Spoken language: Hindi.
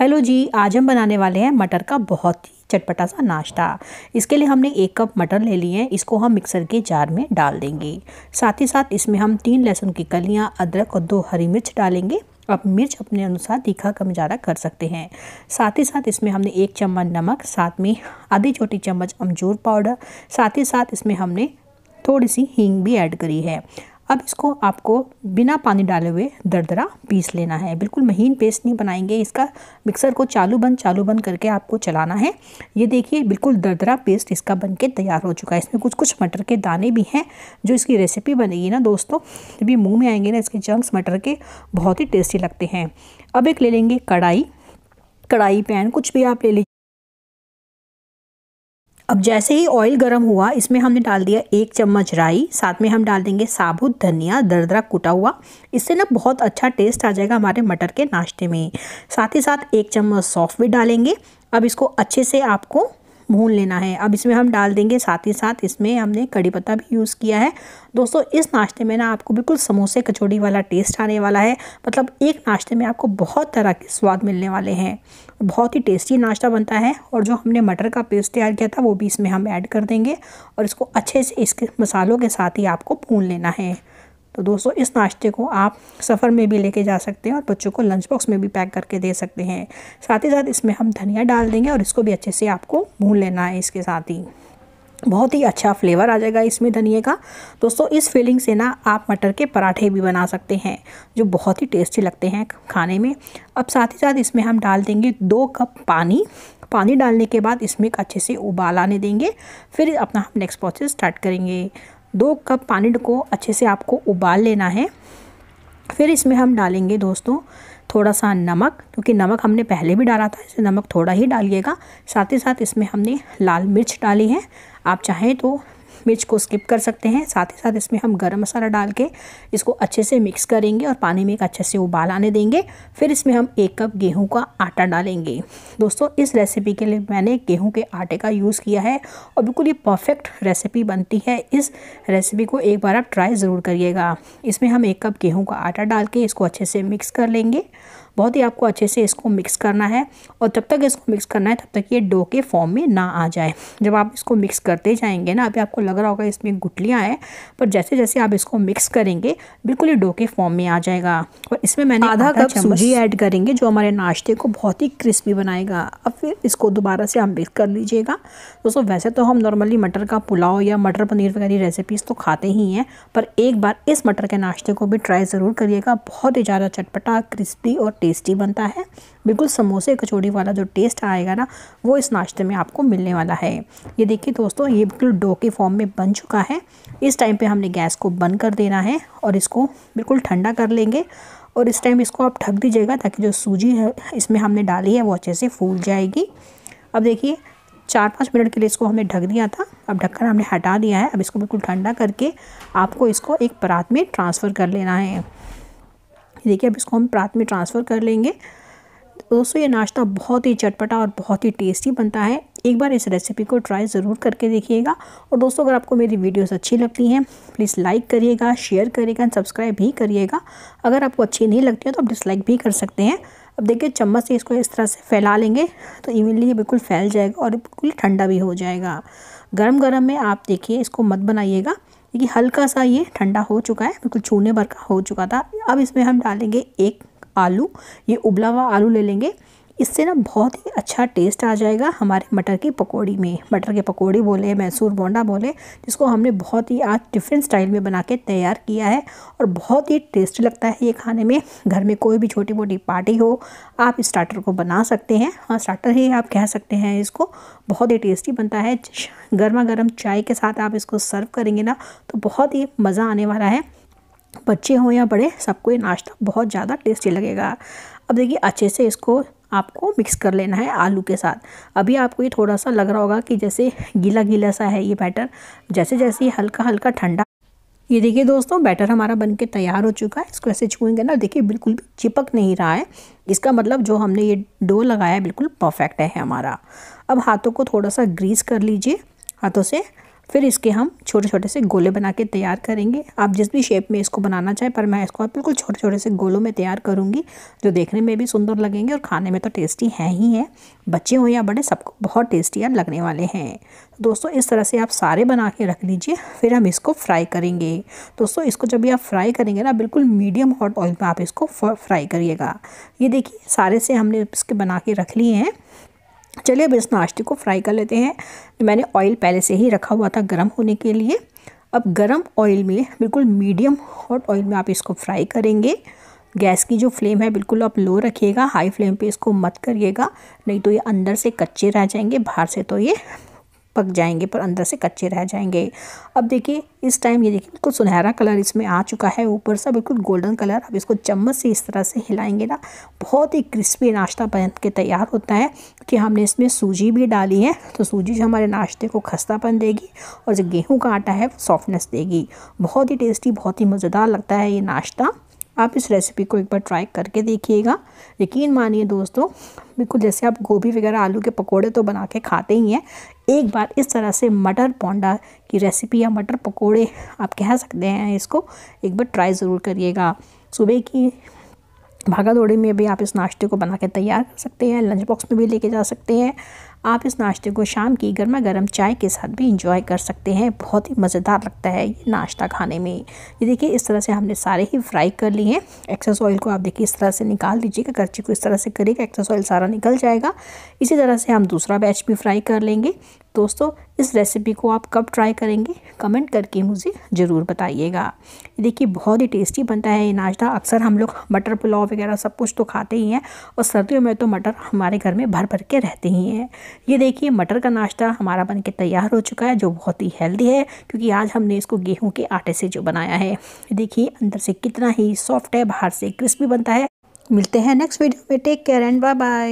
हेलो जी आज हम बनाने वाले हैं मटर का बहुत ही चटपटा सा नाश्ता इसके लिए हमने एक कप मटर ले लिए हैं इसको हम मिक्सर के जार में डाल देंगे साथ ही साथ इसमें हम तीन लहसुन की कलियाँ अदरक और दो हरी मिर्च डालेंगे आप मिर्च अपने अनुसार तीखा कम ज़्यादा कर सकते हैं साथ ही साथ इसमें हमने एक चम्मच नमक साथ में आधी छोटी चम्मच अमजूर पाउडर साथ ही साथ इसमें हमने थोड़ी सी हींग भी ऐड करी है अब इसको आपको बिना पानी डाले हुए दरदरा पीस लेना है बिल्कुल महीन पेस्ट नहीं बनाएंगे इसका मिक्सर को चालू बंद चालू बंद करके आपको चलाना है ये देखिए बिल्कुल दरदरा पेस्ट इसका बन के तैयार हो चुका है इसमें कुछ कुछ मटर के दाने भी हैं जो इसकी रेसिपी बनेगी ना दोस्तों जब ये मुँह में आएंगे ना इसके जंक्स मटर के बहुत ही टेस्टी लगते हैं अब एक ले लेंगे कढ़ाई कढ़ाई पैन कुछ भी आप ले लीजिए अब जैसे ही ऑयल गर्म हुआ इसमें हमने डाल दिया एक चम्मच राई साथ में हम डाल देंगे साबुत धनिया दरदरा कुटा हुआ इससे ना बहुत अच्छा टेस्ट आ जाएगा हमारे मटर के नाश्ते में साथ ही साथ एक चम्मच सौफ भी डालेंगे अब इसको अच्छे से आपको भून लेना है अब इसमें हम डाल देंगे साथ ही साथ इसमें हमने कड़ी पत्ता भी यूज़ किया है दोस्तों इस नाश्ते में ना आपको बिल्कुल समोसे कचौड़ी वाला टेस्ट आने वाला है मतलब एक नाश्ते में आपको बहुत तरह के स्वाद मिलने वाले हैं बहुत ही टेस्टी नाश्ता बनता है और जो हमने मटर का पेस्ट तैयार किया था वो भी इसमें हम ऐड कर देंगे और इसको अच्छे से इसके मसालों के साथ ही आपको भून लेना है तो दोस्तों इस नाश्ते को आप सफ़र में भी लेके जा सकते हैं और बच्चों को लंच बॉक्स में भी पैक करके दे सकते हैं साथ ही साथ इसमें हम धनिया डाल देंगे और इसको भी अच्छे से आपको भून लेना है इसके साथ ही बहुत ही अच्छा फ्लेवर आ जाएगा इसमें धनिया का दोस्तों इस फीलिंग से ना आप मटर के पराठे भी बना सकते हैं जो बहुत ही टेस्टी लगते हैं खाने में अब साथ ही साथ इसमें हम डाल देंगे दो कप पानी पानी डालने के बाद इसमें एक अच्छे से उबाल आने देंगे फिर अपना हम नेक्स्ट प्रोसेस स्टार्ट करेंगे दो कप पानी को अच्छे से आपको उबाल लेना है फिर इसमें हम डालेंगे दोस्तों थोड़ा सा नमक क्योंकि नमक हमने पहले भी डाला था इसे नमक थोड़ा ही डालिएगा साथ ही साथ इसमें हमने लाल मिर्च डाली है आप चाहें तो मिर्च को स्किप कर सकते हैं साथ ही साथ इसमें हम गरम मसाला डाल के इसको अच्छे से मिक्स करेंगे और पानी में एक अच्छे से उबाल आने देंगे फिर इसमें हम एक कप गेहूं का आटा डालेंगे दोस्तों इस रेसिपी के लिए मैंने गेहूं के आटे का यूज़ किया है और बिल्कुल ये परफेक्ट रेसिपी बनती है इस रेसिपी को एक बार आप ट्राई ज़रूर करिएगा इसमें हम एक कप गेहूँ का आटा डाल के इसको अच्छे से मिक्स कर लेंगे बहुत ही आपको अच्छे से इसको मिक्स करना है और जब तक इसको मिक्स करना है तब तक ये डो के फॉर्म में ना आ जाए जब आप इसको मिक्स करते जाएंगे ना अभी आपको लग रहा होगा इसमें गुटलियाँ हैं पर जैसे जैसे आप इसको मिक्स करेंगे बिल्कुल ये डो के फॉर्म में आ जाएगा और इसमें मैंने आधा कप सूजी ऐड करेंगे जो हमारे नाश्ते को बहुत ही क्रिस्पी बनाएगा अब फिर इसको दोबारा से आप मिक्स कर लीजिएगा दोस्तों वैसे तो हम नॉर्मली मटर का पुलाव या मटर पनीर वगैरह रेसिपीज़ तो खाते ही हैं पर एक बार इस मटर के नाश्ते को भी ट्राई ज़रूर करिएगा बहुत ही ज़्यादा चटपटा क्रिस्पी और टेस्टी बनता है बिल्कुल समोसे कचौड़ी वाला जो टेस्ट आएगा ना वो इस नाश्ते में आपको मिलने वाला है ये देखिए दोस्तों ये बिल्कुल डो के फॉर्म में बन चुका है इस टाइम पे हमने गैस को बंद कर देना है और इसको बिल्कुल ठंडा कर लेंगे और इस टाइम इसको आप ढक दीजिएगा ताकि जो सूजी है इसमें हमने डाली है वो अच्छे से फूल जाएगी अब देखिए चार पाँच मिनट के लिए इसको हमने ढक दिया था अब ढककर हमने हटा दिया है अब इसको बिल्कुल ठंडा करके आपको इसको एक परात में ट्रांसफ़र कर लेना है देखिए अब इसको हम प्रात में ट्रांसफ़र कर लेंगे दोस्तों ये नाश्ता बहुत ही चटपटा और बहुत ही टेस्टी बनता है एक बार इस रेसिपी को ट्राई ज़रूर करके देखिएगा और दोस्तों अगर आपको मेरी वीडियोस अच्छी लगती हैं प्लीज़ लाइक करिएगा शेयर करिएगा एंड सब्सक्राइब भी करिएगा अगर आपको अच्छी नहीं लगती है तो आप डिसलाइक भी कर सकते हैं अब देखिए चम्मच से इसको इस तरह से फैला लेंगे तो इवनली ये बिल्कुल फैल जाएगा और बिल्कुल ठंडा भी हो जाएगा गर्म गर्म में आप देखिए इसको मत बनाइएगा देखिए हल्का सा ये ठंडा हो चुका है बिल्कुल छूने भर का हो चुका था अब इसमें हम डालेंगे एक आलू ये उबला हुआ आलू ले लेंगे इससे ना बहुत ही अच्छा टेस्ट आ जाएगा हमारे मटर की पकौड़ी में मटर के पकौड़ी बोले मैसूर बोंडा बोले जिसको हमने बहुत ही आज डिफरेंट स्टाइल में बना के तैयार किया है और बहुत ही टेस्टी लगता है ये खाने में घर में कोई भी छोटी मोटी पार्टी हो आप स्टार्टर को बना सकते हैं हाँ स्टार्टर ही आप कह सकते हैं इसको बहुत ही टेस्टी बनता है गर्मा गर्म चाय के साथ आप इसको सर्व करेंगे ना तो बहुत ही मज़ा आने वाला है बच्चे हों या बड़े सबको ये नाश्ता बहुत ज़्यादा टेस्टी लगेगा अब देखिए अच्छे से इसको आपको मिक्स कर लेना है आलू के साथ अभी आपको ये थोड़ा सा लग रहा होगा कि जैसे गीला गीला सा है ये बैटर जैसे जैसे ये हल्का हल्का ठंडा ये देखिए दोस्तों बैटर हमारा बनके तैयार हो चुका है इसको ऐसे छुएंगे ना देखिए बिल्कुल भी चिपक नहीं रहा है इसका मतलब जो हमने ये डो लगाया है बिल्कुल परफेक्ट है हमारा अब हाथों को थोड़ा सा ग्रीस कर लीजिए हाथों से फिर इसके हम छोटे छोटे से गोले बना के तैयार करेंगे आप जिस भी शेप में इसको बनाना चाहें पर मैं इसको बिल्कुल छोटे छोटे से गोलों में तैयार करूँगी जो देखने में भी सुंदर लगेंगे और खाने में तो टेस्टी हैं ही हैं बच्चे हों या बड़े सबको बहुत टेस्टी यार लगने वाले हैं दोस्तों इस तरह से आप सारे बना के रख लीजिए फिर हम इसको फ्राई करेंगे दोस्तों इसको जब भी आप फ्राई करेंगे ना बिल्कुल मीडियम हॉट ऑयल में आप इसको फ्राई करिएगा ये देखिए सारे से हमने इसके बना के रख लिए हैं चलिए अब इस नाश्ते को फ्राई कर लेते हैं मैंने ऑयल पहले से ही रखा हुआ था गर्म होने के लिए अब गर्म ऑयल में बिल्कुल मीडियम हॉट ऑयल में आप इसको फ्राई करेंगे गैस की जो फ्लेम है बिल्कुल आप लो रखिएगा हाई फ्लेम पे इसको मत करिएगा नहीं तो ये अंदर से कच्चे रह जाएंगे बाहर से तो ये पक जाएंगे पर अंदर से कच्चे रह जाएंगे अब देखिए इस टाइम ये देखिए बिल्कुल सुनहरा कलर इसमें आ चुका है ऊपर से बिल्कुल गोल्डन कलर अब इसको चम्मच से इस तरह से हिलाएंगे ना बहुत ही क्रिस्पी नाश्ता बन के तैयार होता है कि हमने इसमें सूजी भी डाली है तो सूजी जो हमारे नाश्ते को खस्तापन देगी और जो गेहूँ का आटा है वो सॉफ्टनेस देगी बहुत ही टेस्टी बहुत ही मज़ेदार लगता है ये नाश्ता आप इस रेसिपी को एक बार ट्राई करके देखिएगा यकीन मानिए दोस्तों बिल्कुल जैसे आप गोभी वगैरह आलू के पकोड़े तो बना के खाते ही हैं एक बार इस तरह से मटर पौंडा की रेसिपी या मटर पकोड़े आप कह सकते हैं इसको एक बार ट्राई ज़रूर करिएगा सुबह की भागा दौड़ी में भी आप इस नाश्ते को बना के तैयार कर सकते हैं लंच बॉक्स में भी लेके जा सकते हैं आप इस नाश्ते को शाम की गर्मा गर्म चाय के साथ भी इंजॉय कर सकते हैं बहुत ही मज़ेदार लगता है ये नाश्ता खाने में ये देखिए इस तरह से हमने सारे ही फ्राई कर लिए हैं एक्सेस ऑयल को आप देखिए इस तरह से निकाल दीजिएगा कर्ची को इस तरह से करिएगा एक्सेस ऑयल सारा निकल जाएगा इसी तरह से हम दूसरा बैच भी फ्राई कर लेंगे दोस्तों इस रेसिपी को आप कब ट्राई करेंगे कमेंट करके मुझे ज़रूर बताइएगा देखिए बहुत ही टेस्टी बनता है ये नाश्ता अक्सर हम लोग मटर पुलाव वगैरह सब कुछ तो खाते ही हैं और सर्दियों में तो मटर हमारे घर में भर भर के रहते ही हैं ये देखिए मटर का नाश्ता हमारा बन के तैयार हो चुका है जो बहुत ही हेल्दी है क्योंकि आज हमने इसको गेहूँ के आटे से जो बनाया है देखिए अंदर से कितना ही सॉफ्ट है बाहर से क्रिस्पी बनता है मिलते हैं नेक्स्ट वीडियो में take care and bye bye